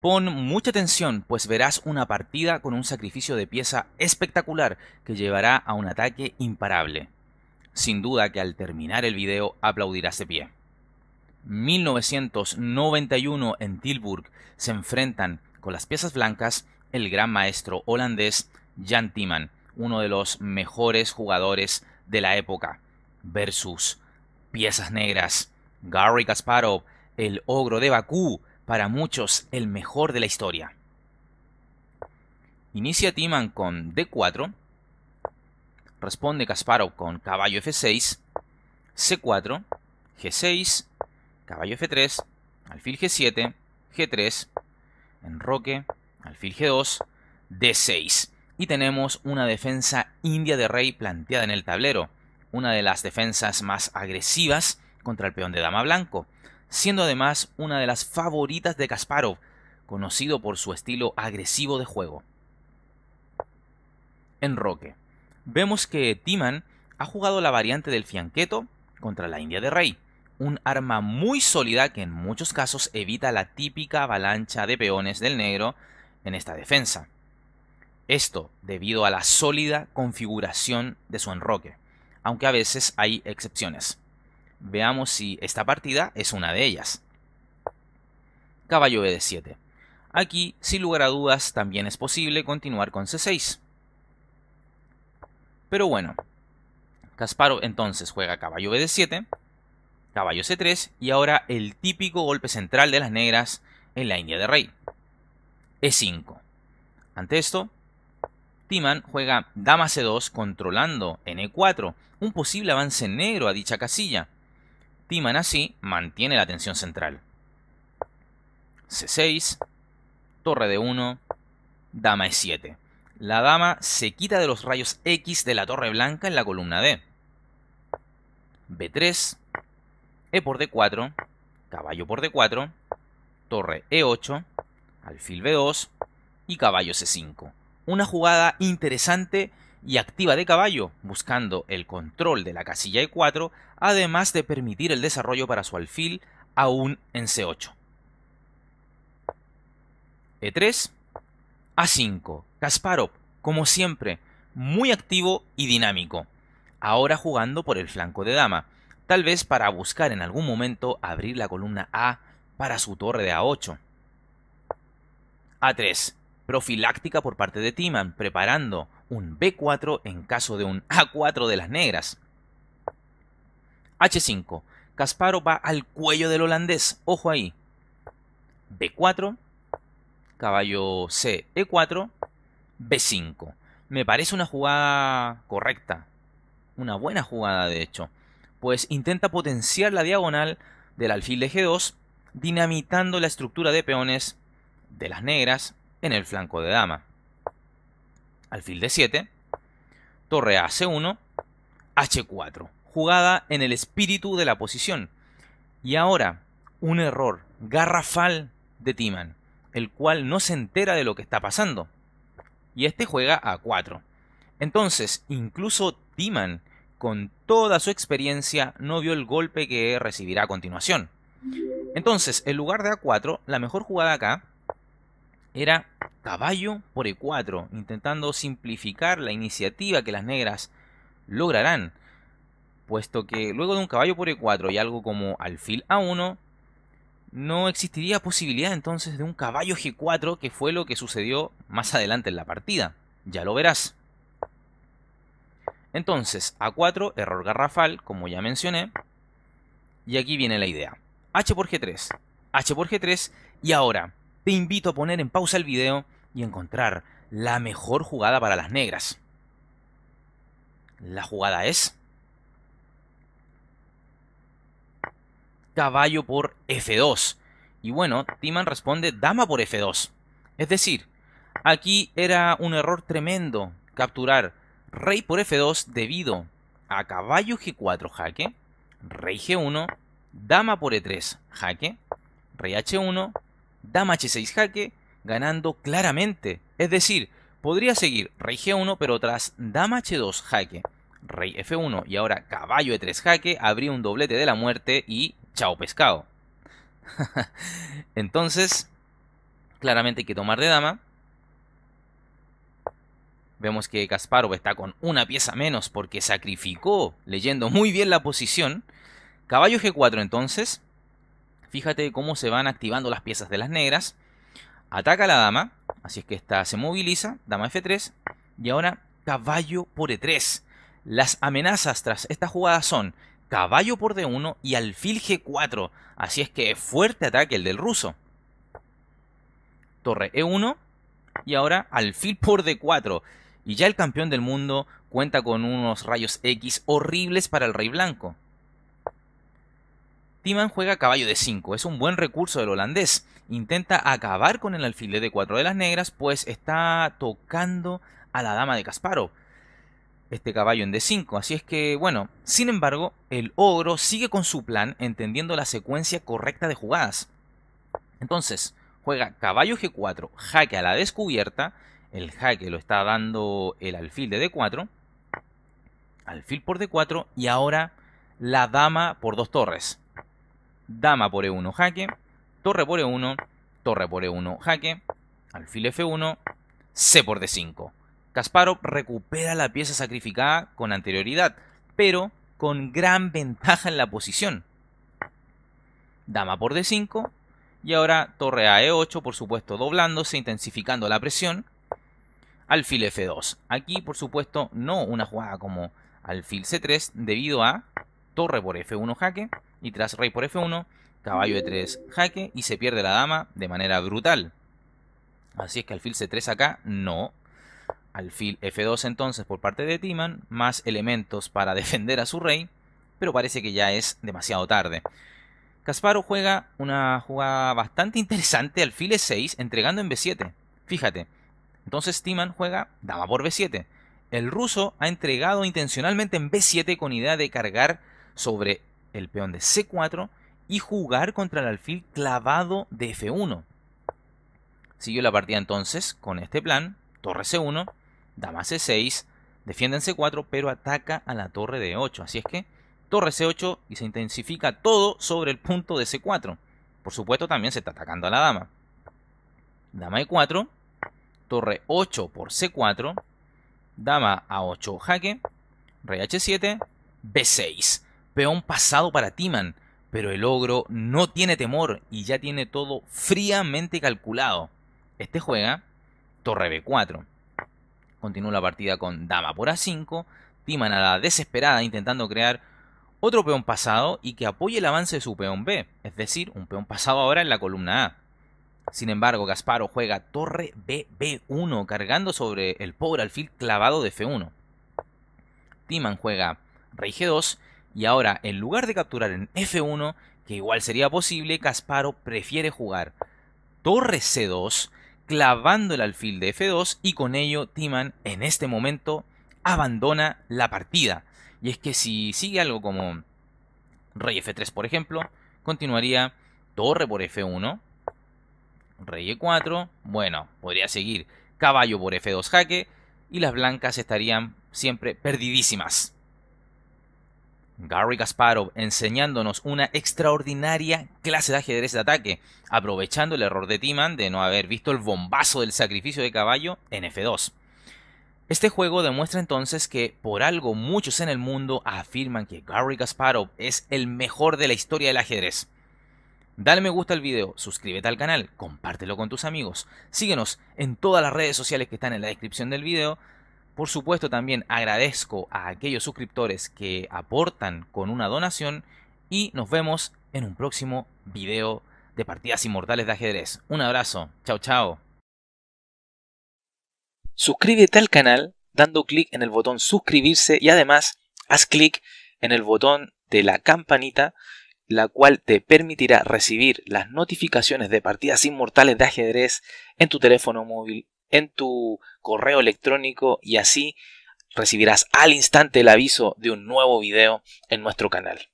Pon mucha atención, pues verás una partida con un sacrificio de pieza espectacular que llevará a un ataque imparable. Sin duda que al terminar el video aplaudirás de pie. 1991 en Tilburg se enfrentan con las piezas blancas el gran maestro holandés Jan Timan, uno de los mejores jugadores de la época, versus piezas negras Gary Kasparov, el ogro de Bakú, para muchos el mejor de la historia. Inicia Timan con D4, responde Kasparov con caballo F6, C4, G6, caballo F3, alfil G7, G3, enroque, alfil G2, D6. Y tenemos una defensa india de rey planteada en el tablero, una de las defensas más agresivas contra el peón de dama blanco siendo además una de las favoritas de Kasparov, conocido por su estilo agresivo de juego. Enroque. Vemos que Timan ha jugado la variante del fianqueto contra la India de Rey, un arma muy sólida que en muchos casos evita la típica avalancha de peones del negro en esta defensa. Esto debido a la sólida configuración de su enroque, aunque a veces hay excepciones. Veamos si esta partida es una de ellas. Caballo BD7. Aquí, sin lugar a dudas, también es posible continuar con C6. Pero bueno, Casparo entonces juega caballo BD7, caballo C3 y ahora el típico golpe central de las negras en la India de Rey. E5. Ante esto, Timan juega dama C2 controlando en E4, un posible avance negro a dicha casilla. Timan así mantiene la tensión central. C6, torre de 1, dama E7. La dama se quita de los rayos X de la torre blanca en la columna D. B3, E por D4, caballo por D4, torre E8, alfil B2 y caballo C5. Una jugada interesante y activa de caballo, buscando el control de la casilla E4, además de permitir el desarrollo para su alfil aún en C8. E3, A5, Kasparov, como siempre, muy activo y dinámico, ahora jugando por el flanco de dama, tal vez para buscar en algún momento abrir la columna A para su torre de A8. A3, profiláctica por parte de Timan, preparando un B4 en caso de un A4 de las negras. H5. Kasparov va al cuello del holandés. Ojo ahí. B4. Caballo C, E4. B5. Me parece una jugada correcta. Una buena jugada, de hecho. Pues intenta potenciar la diagonal del alfil de G2, dinamitando la estructura de peones de las negras en el flanco de dama. Alfil de 7, torre a 1 H4, jugada en el espíritu de la posición. Y ahora, un error garrafal de Timan, el cual no se entera de lo que está pasando. Y este juega a 4. Entonces, incluso Timan, con toda su experiencia, no vio el golpe que recibirá a continuación. Entonces, en lugar de A4, la mejor jugada acá era caballo por E4, intentando simplificar la iniciativa que las negras lograrán, puesto que luego de un caballo por E4 y algo como alfil A1, no existiría posibilidad entonces de un caballo G4, que fue lo que sucedió más adelante en la partida. Ya lo verás. Entonces, A4, error garrafal, como ya mencioné. Y aquí viene la idea. H por G3, H por G3, y ahora te invito a poner en pausa el video y encontrar la mejor jugada para las negras. La jugada es... Caballo por F2. Y bueno, Timan responde dama por F2. Es decir, aquí era un error tremendo capturar rey por F2 debido a caballo G4 jaque, rey G1, dama por E3 jaque, rey H1, dama h6 jaque, ganando claramente. Es decir, podría seguir rey g1, pero tras dama h2 jaque, rey f1 y ahora caballo e3 jaque, habría un doblete de la muerte y chao pescado. Entonces, claramente hay que tomar de dama. Vemos que Kasparov está con una pieza menos porque sacrificó, leyendo muy bien la posición. Caballo G4 entonces, Fíjate cómo se van activando las piezas de las negras. Ataca a la dama. Así es que esta se moviliza. Dama F3. Y ahora caballo por E3. Las amenazas tras esta jugada son caballo por D1 y alfil G4. Así es que fuerte ataque el del ruso. Torre E1 y ahora alfil por D4. Y ya el campeón del mundo cuenta con unos rayos X horribles para el rey blanco. Timan juega caballo de 5, es un buen recurso del holandés. Intenta acabar con el alfil de 4 de las negras, pues está tocando a la dama de Casparo, Este caballo en D5, así es que bueno, sin embargo, el ogro sigue con su plan entendiendo la secuencia correcta de jugadas. Entonces, juega caballo G4, jaque a la descubierta, el jaque lo está dando el alfil de D4, alfil por D4 y ahora la dama por dos torres dama por E1, jaque, torre por E1, torre por E1, jaque, alfil F1, C por D5. Kasparov recupera la pieza sacrificada con anterioridad, pero con gran ventaja en la posición. Dama por D5 y ahora torre a E8, por supuesto doblándose, intensificando la presión. Alfil F2. Aquí, por supuesto, no una jugada como alfil C3 debido a torre por F1 jaque, y tras rey por f1, caballo e 3 jaque y se pierde la dama de manera brutal. Así es que alfil c3 acá, no. Alfil f2 entonces por parte de Timan, más elementos para defender a su rey, pero parece que ya es demasiado tarde. Kasparov juega una jugada bastante interesante, alfil e6, entregando en b7. Fíjate, entonces Timan juega dama por b7. El ruso ha entregado intencionalmente en b7 con idea de cargar sobre el peón de C4 y jugar contra el alfil clavado de F1. Siguió la partida entonces con este plan, torre C1, dama C6, defiende en C4 pero ataca a la torre de 8 así es que torre C8 y se intensifica todo sobre el punto de C4. Por supuesto también se está atacando a la dama. Dama E4, torre 8 por C4, dama A8 jaque, rey H7, B6 peón pasado para Timan, pero el ogro no tiene temor y ya tiene todo fríamente calculado. Este juega torre b4. Continúa la partida con dama por a5, Timan a la desesperada intentando crear otro peón pasado y que apoye el avance de su peón b, es decir, un peón pasado ahora en la columna a. Sin embargo, Gasparo juega torre b 1 cargando sobre el pobre alfil clavado de f1. Timan juega rey g2 y ahora, en lugar de capturar en F1, que igual sería posible, Casparo prefiere jugar torre C2, clavando el alfil de F2 y con ello Timan en este momento abandona la partida. Y es que si sigue algo como rey F3 por ejemplo, continuaría torre por F1, rey E4, bueno, podría seguir caballo por F2 jaque y las blancas estarían siempre perdidísimas. Gary Kasparov enseñándonos una extraordinaria clase de ajedrez de ataque, aprovechando el error de Timan de no haber visto el bombazo del sacrificio de caballo en F2. Este juego demuestra entonces que por algo muchos en el mundo afirman que Gary Kasparov es el mejor de la historia del ajedrez. Dale me gusta al video, suscríbete al canal, compártelo con tus amigos, síguenos en todas las redes sociales que están en la descripción del video por supuesto también agradezco a aquellos suscriptores que aportan con una donación y nos vemos en un próximo video de partidas inmortales de ajedrez. Un abrazo, chao chao. Suscríbete al canal dando clic en el botón suscribirse y además haz clic en el botón de la campanita la cual te permitirá recibir las notificaciones de partidas inmortales de ajedrez en tu teléfono móvil en tu correo electrónico y así recibirás al instante el aviso de un nuevo video en nuestro canal.